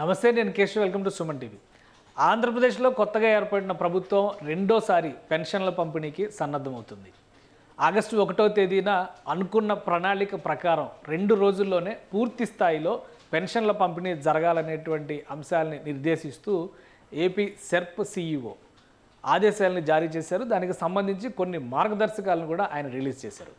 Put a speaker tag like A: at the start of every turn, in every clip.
A: నమస్తే నేను Keshav welcome to Suman TV ఆంధ్రప్రదేశ్లో కొత్తగా ఏర్పడిన ప్రభుత్వం రెండోసారి పెన్షన్ల పంపిణీకి సన్నద్ధమవుతుంది ఆగస్టు ఒకటో తేదీన అనుకున్న ప్రణాళిక ప్రకారం రెండు రోజుల్లోనే పూర్తి స్థాయిలో పెన్షన్ల పంపిణీ జరగాలనేటువంటి అంశాలని నిర్దేశిస్తూ ఏపీ సెర్ప్ సిఈఓ ఆదేశాలను జారీ చేశారు దానికి సంబంధించి కొన్ని మార్గదర్శకాలను కూడా ఆయన రిలీజ్ చేశారు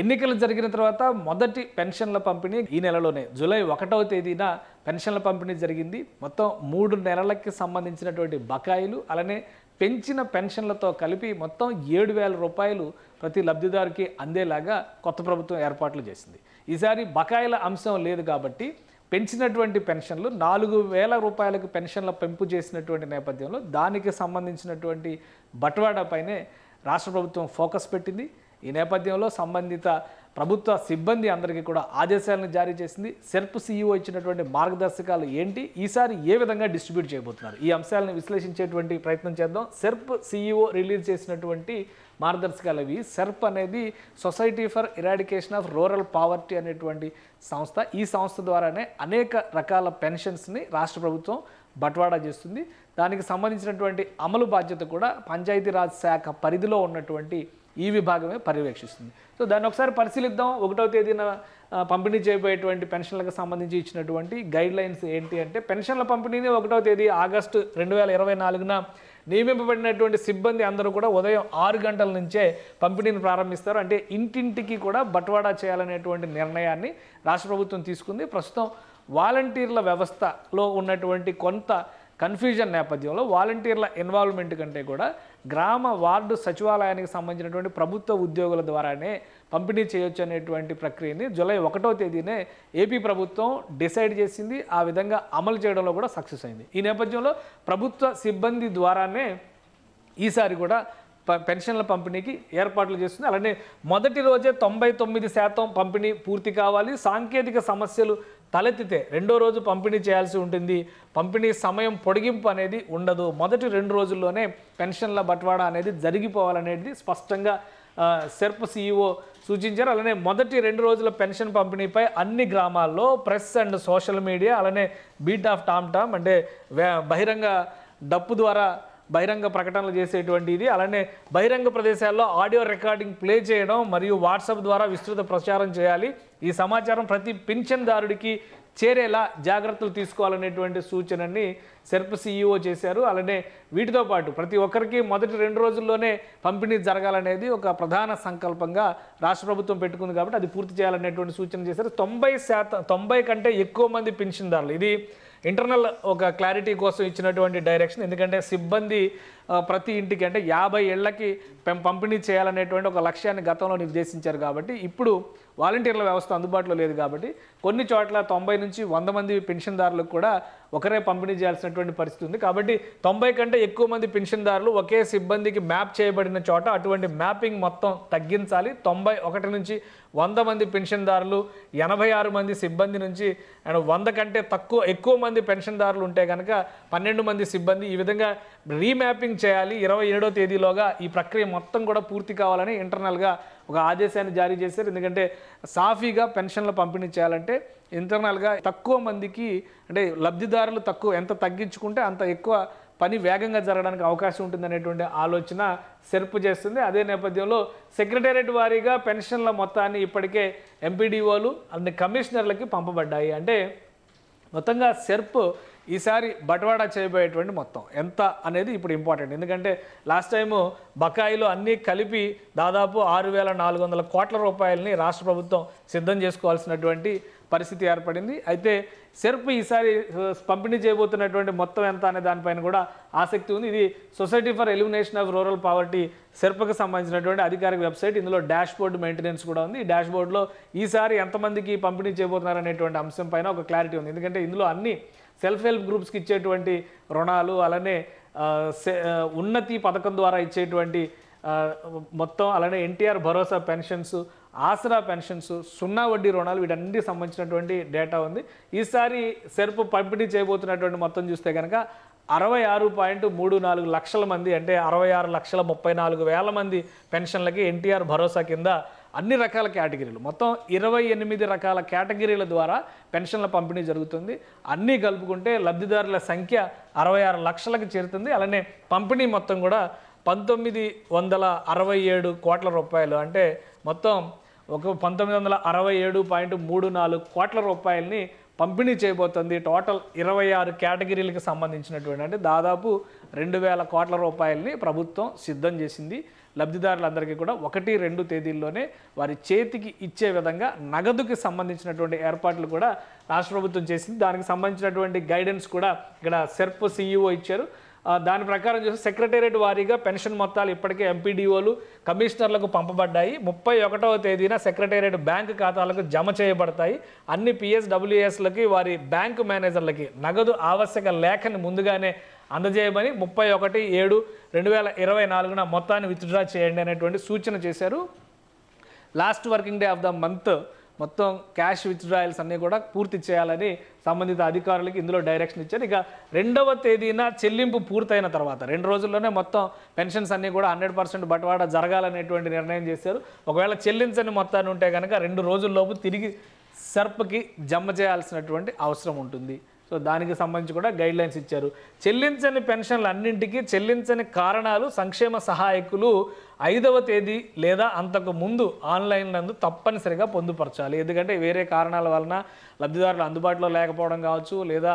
A: ఎన్నికలు జరిగిన తర్వాత మొదటి పెన్షన్ల పంపిణీ ఈ నెలలోనే జూలై ఒకటవ తేదీన పెన్షన్ల పంపిణీ జరిగింది మొత్తం మూడు నెలలకి సంబంధించినటువంటి బకాయిలు అలానే పెంచిన పెన్షన్లతో కలిపి మొత్తం ఏడు వేల రూపాయలు ప్రతి లబ్ధిదారుకి అందేలాగా కొత్త ప్రభుత్వం ఏర్పాట్లు చేసింది ఈసారి బకాయిల అంశం లేదు కాబట్టి పెంచినటువంటి పెన్షన్లు నాలుగు వేల రూపాయలకు పెన్షన్ల పెంపు చేసినటువంటి నేపథ్యంలో దానికి సంబంధించినటువంటి బట్వాడా పైనే రాష్ట్ర ప్రభుత్వం ఫోకస్ పెట్టింది ఈ నేపథ్యంలో సంబంధిత ప్రభుత్వ సిబ్బంది అందరికీ కూడా ఆదేశాలను జారీ చేసింది సెర్ప్ సీఈఓ ఇచ్చినటువంటి మార్గదర్శకాలు ఏంటి ఈసారి ఏ విధంగా డిస్ట్రిబ్యూట్ చేయబోతున్నారు ఈ అంశాలను విశ్లేషించేటువంటి ప్రయత్నం చేద్దాం సెర్ప్ సీఈఓ రిలీజ్ చేసినటువంటి మార్గదర్శకాలు ఇవి సెర్ప్ అనేది society for eradication of rural poverty అనేటువంటి సంస్థ ఈ సంస్థ ద్వారానే అనేక రకాల పెన్షన్స్ని రాష్ట్ర ప్రభుత్వం బట్వాడా చేస్తుంది దానికి సంబంధించినటువంటి అమలు బాధ్యత కూడా పంచాయతీరాజ్ శాఖ పరిధిలో ఉన్నటువంటి ఈ విభాగమే పర్యవేక్షిస్తుంది సో దాన్ని ఒకసారి పరిశీలిద్దాం ఒకటో తేదీన పంపిణీ చేయబోయేటువంటి పెన్షన్లకు సంబంధించి ఇచ్చినటువంటి గైడ్ లైన్స్ ఏంటి అంటే పెన్షన్ల పంపిణీని ఒకటో తేదీ ఆగస్టు రెండు వేల ఇరవై నాలుగున నియమింపబడినటువంటి సిబ్బంది అందరూ కూడా ఉదయం ఆరు గంటల నుంచే పంపిణీని ప్రారంభిస్తారు అంటే ఇంటింటికి కూడా బట్వాడా చేయాలనేటువంటి నిర్ణయాన్ని రాష్ట్ర ప్రభుత్వం తీసుకుంది ప్రస్తుతం వాలంటీర్ల వ్యవస్థలో ఉన్నటువంటి కొంత కన్ఫ్యూజన్ నేపథ్యంలో వాలంటీర్ల ఇన్వాల్వ్మెంట్ కంటే కూడా గ్రామ వార్డు సచివాలయానికి సంబంధించినటువంటి ప్రభుత్వ ఉద్యోగుల ద్వారానే పంపిణీ చేయొచ్చు అనేటువంటి ప్రక్రియని జూలై ఒకటో తేదీనే ఏపీ ప్రభుత్వం డిసైడ్ చేసింది ఆ విధంగా అమలు చేయడంలో కూడా సక్సెస్ అయింది ఈ నేపథ్యంలో ప్రభుత్వ సిబ్బంది ద్వారానే ఈసారి కూడా పెన్షన్ల పంపిణీకి ఏర్పాట్లు చేస్తుంది అలానే మొదటి రోజే తొంభై తొమ్మిది శాతం పంపిణీ పూర్తి కావాలి సాంకేతిక సమస్యలు తలెత్తితే రెండో రోజు పంపిణీ చేయాల్సి ఉంటుంది పంపిణీ సమయం పొడిగింపు అనేది ఉండదు మొదటి రెండు రోజుల్లోనే పెన్షన్ల బట్వాడా అనేది జరిగిపోవాలనేది స్పష్టంగా సెర్ప్ సీఈఓ సూచించారు అలానే మొదటి రెండు రోజుల పెన్షన్ పంపిణీపై అన్ని గ్రామాల్లో ప్రెస్ అండ్ సోషల్ మీడియా అలానే బీట్ ఆఫ్ టామ్ టామ్ అంటే బహిరంగ డప్పు ద్వారా బహిరంగ ప్రకటనలు చేసేటువంటి ఇది అలానే బహిరంగ ప్రదేశాల్లో ఆడియో రికార్డింగ్ ప్లే చేయడం మరియు వాట్సాప్ ద్వారా విస్తృత ప్రచారం చేయాలి ఈ సమాచారం ప్రతి పింఛన్దారుడికి చేరేలా జాగ్రత్తలు తీసుకోవాలనేటువంటి సూచనని సెర్ప్ సీఈఓ చేశారు అలానే వీటితో పాటు ప్రతి ఒక్కరికి మొదటి రెండు రోజుల్లోనే పంపిణీ జరగాలనేది ఒక ప్రధాన సంకల్పంగా రాష్ట్ర ప్రభుత్వం పెట్టుకుంది కాబట్టి అది పూర్తి చేయాలనేటువంటి సూచన చేశారు తొంభై శాతం తొంభై కంటే ఎక్కువ మంది పింఛన్దారులు ఇది ఇంటర్నల్ ఒక క్లారిటీ కోసం ఇచ్చినటువంటి డైరెక్షన్ ఎందుకంటే సిబ్బంది ప్రతి ఇంటికి అంటే యాభై ఏళ్లకి పంపిణీ చేయాలనేటువంటి ఒక లక్ష్యాన్ని గతంలో నిర్దేశించారు కాబట్టి ఇప్పుడు వాలంటీర్ల వ్యవస్థ అందుబాటులో లేదు కాబట్టి కొన్ని చోట్ల తొంభై నుంచి వంద మంది పెన్షన్దారులకు కూడా ఒకరే పంపిణీ చేయాల్సినటువంటి పరిస్థితి ఉంది కాబట్టి తొంభై కంటే ఎక్కువ మంది పెన్షన్దారులు ఒకే సిబ్బందికి మ్యాప్ చేయబడిన చోట అటువంటి మ్యాపింగ్ మొత్తం తగ్గించాలి తొంభై ఒకటి నుంచి వంద మంది పెన్షన్దారులు ఎనభై ఆరు మంది సిబ్బంది నుంచి అండ్ వంద కంటే తక్కువ ఎక్కువ మంది పెన్షన్దారులు ఉంటే కనుక పన్నెండు మంది సిబ్బంది ఈ విధంగా రీమ్యాపింగ్ చేయాలి ఇరవై ఏడో తేదీలోగా ఈ ప్రక్రియ మొత్తం కూడా పూర్తి కావాలని ఇంటర్నల్గా ఒక ఆదేశాన్ని జారీ చేశారు ఎందుకంటే సాఫీగా పెన్షన్లు పంపిణీ చేయాలంటే ఇంటర్నల్గా తక్కువ మందికి అంటే లబ్ధిదారులు తక్కువ ఎంత తగ్గించుకుంటే అంత ఎక్కువ పని వేగంగా జరగడానికి అవకాశం ఉంటుందనేటువంటి ఆలోచన సెర్పు చేస్తుంది అదే నేపథ్యంలో సెక్రటేరియట్ వారీగా పెన్షన్ల మొత్తాన్ని ఇప్పటికే ఎంపీడీఓలు అన్ని కమిషనర్లకి పంపబడ్డాయి అంటే మొత్తంగా సెర్పు ఈసారి బట్వాడా చేయబోయేటువంటి మొత్తం ఎంత అనేది ఇప్పుడు ఇంపార్టెంట్ ఎందుకంటే లాస్ట్ టైము బకాయిలు అన్నీ కలిపి దాదాపు ఆరు వేల నాలుగు వందల కోట్ల రూపాయలని రాష్ట్ర ప్రభుత్వం సిద్ధం చేసుకోవాల్సినటువంటి పరిస్థితి ఏర్పడింది అయితే సెర్ప్ ఈసారి పంపిణీ చేయబోతున్నటువంటి మొత్తం ఎంత అనే దానిపైన కూడా ఆసక్తి ఉంది ఇది society for elimination of rural poverty సెర్ప్కి సంబంధించినటువంటి అధికారిక వెబ్సైట్ ఇందులో డాష్ బోర్డు మెయింటెనెన్స్ కూడా ఉంది ఈ డాష్ బోర్డులో ఈసారి ఎంతమందికి పంపిణీ చేయబోతున్నారు అనేటువంటి అంశం పైన ఒక క్లారిటీ ఉంది ఎందుకంటే ఇందులో అన్ని సెల్ఫ్ హెల్ప్ గ్రూప్స్కి ఇచ్చేటువంటి రుణాలు అలానే ఉన్నతి పథకం ద్వారా ఇచ్చేటువంటి మొత్తం అలానే ఎన్టీఆర్ భరోసా పెన్షన్స్ ఆసరా పెన్షన్స్ సున్నా వడ్డీ రుణాలు వీటన్నిటికి సంబంధించినటువంటి డేటా ఉంది ఈసారి సెర్పు పంపిణీ చేయబోతున్నటువంటి మొత్తం చూస్తే కనుక అరవై ఆరు పాయింట్ మూడు నాలుగు లక్షల మంది అంటే అరవై ఆరు లక్షల ముప్పై నాలుగు వేల మంది పెన్షన్లకి ఎన్టీఆర్ భరోసా కింద అన్ని రకాల కేటగిరీలు మొత్తం ఇరవై ఎనిమిది రకాల కేటగిరీల ద్వారా పెన్షన్ల పంపిణీ జరుగుతుంది అన్నీ కలుపుకుంటే లబ్ధిదారుల సంఖ్య అరవై ఆరు లక్షలకు చేరుతుంది అలానే పంపిణీ మొత్తం కూడా పంతొమ్మిది వందల అరవై ఏడు కోట్ల రూపాయలు అంటే మొత్తం ఒక పంతొమ్మిది వందల అరవై ఏడు పాయింట్ మూడు నాలుగు కోట్ల రూపాయలని పంపిణీ చేయబోతుంది టోటల్ ఇరవై ఆరు కేటగిరీలకు సంబంధించినటువంటి అంటే దాదాపు రెండు వేల కోట్ల రూపాయలని ప్రభుత్వం సిద్ధం చేసింది లబ్ధిదారులందరికీ కూడా ఒకటి రెండు తేదీల్లోనే వారి చేతికి ఇచ్చే విధంగా నగదుకి సంబంధించినటువంటి ఏర్పాట్లు కూడా రాష్ట్ర ప్రభుత్వం చేసింది దానికి సంబంధించినటువంటి గైడెన్స్ కూడా ఇక్కడ సెర్ప్ సీఈఓ ఇచ్చారు దాని ప్రకారం చూస్తే సెక్రటేరియట్ వారీగా పెన్షన్ మొత్తాలు ఇప్పటికే ఎంపీడీఓలు కమిషనర్లకు పంపబడ్డాయి ముప్పై ఒకటవ తేదీన సెక్రటేరియట్ బ్యాంకు ఖాతాలకు జమ చేయబడతాయి అన్ని పిఎస్డబ్ల్యూఎస్లకి వారి బ్యాంకు మేనేజర్లకి నగదు ఆవశ్యక లేఖని ముందుగానే అందజేయమని ముప్పై ఒకటి ఏడు రెండు వేల ఇరవై నాలుగున మొత్తాన్ని విత్డ్రా చేయండి అనేటువంటి సూచన చేశారు last working day of the month మొత్తం క్యాష్ విత్డ్రాయల్స్ అన్నీ కూడా పూర్తి చేయాలని సంబంధిత అధికారులకి ఇందులో డైరెక్షన్ ఇచ్చారు ఇక రెండవ తేదీన చెల్లింపు పూర్తయిన తర్వాత రెండు రోజుల్లోనే మొత్తం పెన్షన్స్ అన్నీ కూడా హండ్రెడ్ పర్సెంట్ బట్వాడా జరగాలనేటువంటి నిర్ణయం చేశారు ఒకవేళ చెల్లించని మొత్తాన్ని ఉంటే కనుక రెండు రోజుల్లోపు తిరిగి సర్ప్కి జమ చేయాల్సినటువంటి అవసరం ఉంటుంది సో దానికి సంబంధించి కూడా గైడ్ లైన్స్ ఇచ్చారు చెల్లించని పెన్షన్లు అన్నింటికీ చెల్లించని కారణాలు సంక్షేమ సహాయకులు ఐదవ తేదీ లేదా అంతకు ముందు ఆన్లైన్ నందు తప్పనిసరిగా పొందుపరచాలి ఎందుకంటే వేరే కారణాల వలన లబ్ధిదారులు అందుబాటులో లేకపోవడం కావచ్చు లేదా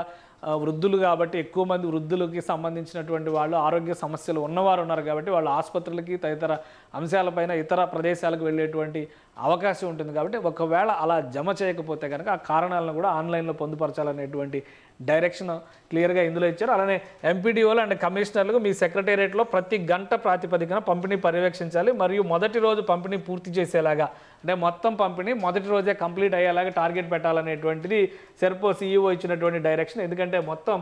A: వృద్ధులు కాబట్టి ఎక్కువ మంది వృద్ధులకి సంబంధించినటువంటి వాళ్ళు ఆరోగ్య సమస్యలు ఉన్నవారు ఉన్నారు కాబట్టి వాళ్ళు ఆసుపత్రులకి తదితర అంశాలపైన ఇతర ప్రదేశాలకు వెళ్ళేటువంటి అవకాశం ఉంటుంది కాబట్టి ఒకవేళ అలా జమ చేయకపోతే కనుక ఆ కారణాలను కూడా ఆన్లైన్లో పొందుపరచాలనేటువంటి డైరెక్షన్ క్లియర్గా ఇందులో ఇచ్చారు అలానే ఎంపీడీఓలు అండ్ కమిషనర్లకు మీ సెక్రటేరియట్లో ప్రతి గంట ప్రాతిపదికన పంపిణీ పర్యవేక్షించాలి మరియు మొదటి రోజు పంపిణీ పూర్తి చేసేలాగా అంటే మొత్తం పంపిణీ మొదటి రోజే కంప్లీట్ అయ్యేలాగా టార్గెట్ పెట్టాలనేటువంటిది సెర్పో సీఈఓ e ఇచ్చినటువంటి డైరెక్షన్ ఎందుకంటే మొత్తం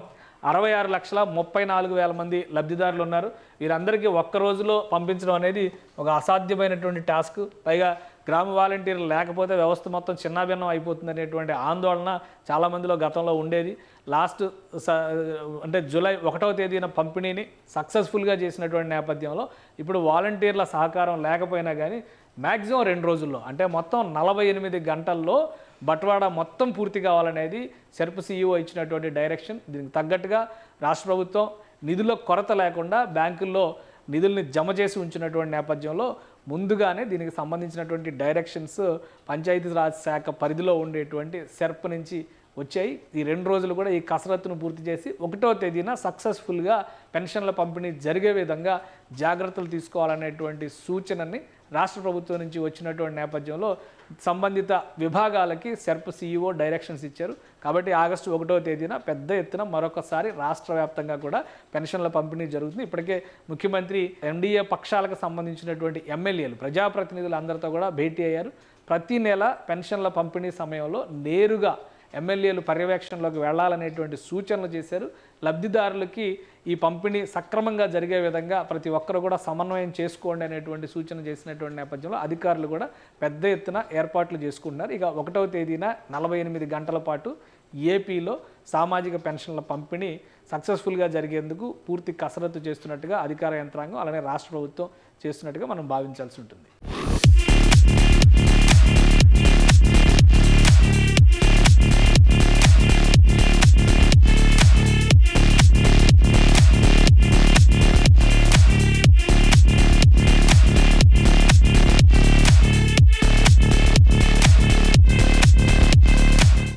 A: అరవై ఆరు లక్షల ముప్పై నాలుగు వేల మంది లబ్ధిదారులు ఉన్నారు వీరందరికీ ఒక్క రోజులో పంపించడం అనేది ఒక అసాధ్యమైనటువంటి టాస్క్ పైగా గ్రామ వాలంటీర్లు లేకపోతే వ్యవస్థ మొత్తం చిన్నాభిన్నం అయిపోతుంది అనేటువంటి ఆందోళన చాలామందిలో గతంలో ఉండేది లాస్ట్ అంటే జూలై ఒకటవ తేదీన పంపిణీని సక్సెస్ఫుల్గా చేసినటువంటి నేపథ్యంలో ఇప్పుడు వాలంటీర్ల సహకారం లేకపోయినా కానీ మ్యాక్సిమం రెండు రోజుల్లో అంటే మొత్తం నలభై ఎనిమిది గంటల్లో బట్వాడా మొత్తం పూర్తి కావాలనేది సెర్ప్ సీఈఓ ఇచ్చినటువంటి డైరెక్షన్ దీనికి తగ్గట్టుగా రాష్ట్ర ప్రభుత్వం నిధుల కొరత లేకుండా బ్యాంకుల్లో నిధుల్ని జమ చేసి ఉంచినటువంటి నేపథ్యంలో ముందుగానే దీనికి సంబంధించినటువంటి డైరెక్షన్స్ పంచాయతీరాజ్ శాఖ పరిధిలో ఉండేటువంటి సెర్ప్ నుంచి వచ్చాయి ఈ రెండు రోజులు కూడా ఈ కసరత్తును పూర్తి చేసి ఒకటో తేదీన సక్సెస్ఫుల్గా పెన్షన్ల పంపిణీ జరిగే విధంగా జాగ్రత్తలు తీసుకోవాలనేటువంటి సూచనని రాష్ట్ర ప్రభుత్వం నుంచి వచ్చినటువంటి నేపథ్యంలో సంబంధిత విభాగాలకి సెర్ప్ సీఈఓ డైరెక్షన్స్ ఇచ్చారు కాబట్టి ఆగస్టు ఒకటో తేదీన పెద్ద ఎత్తున మరొకసారి రాష్ట్ర వ్యాప్తంగా కూడా పెన్షన్ల పంపిణీ జరుగుతుంది ఇప్పటికే ముఖ్యమంత్రి ఎన్డీఏ పక్షాలకు సంబంధించినటువంటి ఎమ్మెల్యేలు ప్రజాప్రతినిధులు అందరితో కూడా భేటీ అయ్యారు ప్రతి నెల పెన్షన్ల పంపిణీ సమయంలో నేరుగా ఎమ్మెల్యేలు పర్యవేక్షణలోకి వెళ్లాలనేటువంటి సూచనలు చేశారు లబ్ధిదారులకి ఈ పంపిణీ సక్రమంగా జరిగే విధంగా ప్రతి ఒక్కరు కూడా సమన్వయం చేసుకోండి అనేటువంటి సూచన చేసినటువంటి నేపథ్యంలో అధికారులు కూడా పెద్ద ఎత్తున ఏర్పాట్లు చేసుకుంటున్నారు ఇక ఒకటవ తేదీన నలభై ఎనిమిది గంటల పాటు ఏపీలో సామాజిక పెన్షన్ల పంపిణీ సక్సెస్ఫుల్గా జరిగేందుకు పూర్తి కసరత్తు చేస్తున్నట్టుగా అధికార యంత్రాంగం అలానే రాష్ట్ర ప్రభుత్వం చేస్తున్నట్టుగా మనం భావించాల్సి ఉంటుంది